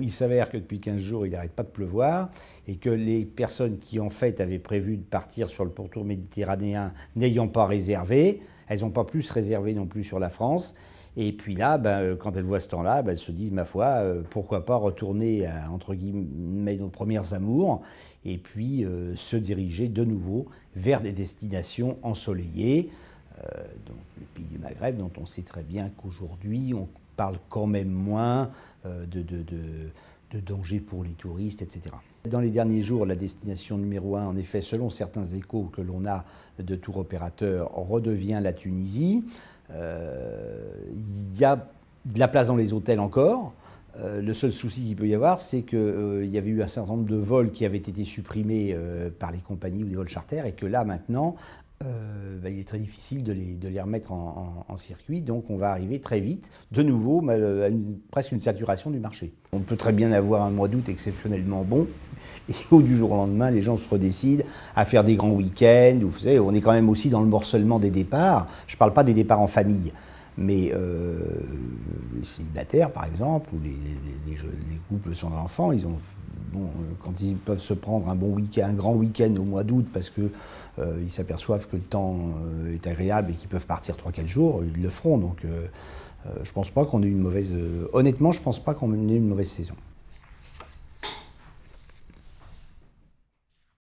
il s'avère que depuis 15 jours, il n'arrête pas de pleuvoir et que les personnes qui, en fait, avaient prévu de partir sur le pourtour méditerranéen n'ayant pas réservé, elles n'ont pas plus réservé non plus sur la France. Et puis là, ben, euh, quand elles voient ce temps-là, ben, elles se disent, ma foi, euh, pourquoi pas retourner à, euh, entre guillemets, nos premières amours, et puis se diriger de nouveau vers des destinations ensoleillées, donc le pays du Maghreb, dont on sait très bien qu'aujourd'hui, on parle quand même moins euh, de, de, dangers pour les touristes, etc. Dans les derniers jours, la destination numéro un, en effet, selon certains échos que l'on a de tour opérateur, redevient la Tunisie. Euh, il y a de la place dans les hôtels encore. Euh, le seul souci qu'il peut y avoir, c'est qu'il y avait eu un certain nombre de vols qui avaient été supprimés par les compagnies ou des vols charters, et que là, maintenant, euh, bah, il est très difficile de les, remettre en, circuit. Donc on va arriver très vite, de nouveau, euh, à presque une saturation du marché. On peut très bien avoir un mois d'août exceptionnellement bon, et au du jour au lendemain, les gens se redécident à faire des grands week-ends. Vous savez, on est quand même aussi dans le morcellement des départs. Je ne parle pas des départs en famille. Mais euh, les célibataires, par exemple, ou les, les couples sans enfants, ils ont euh, quand ils peuvent se prendre un, bon week end un grand week-end au mois d'août parce qu'ils euh, ils s'aperçoivent que le temps euh, est agréable et qu'ils peuvent partir 3-4 jours, ils le feront. Donc je pense pas qu'on ait une mauvaise. honnêtement, je pense pas qu'on ait une mauvaise saison.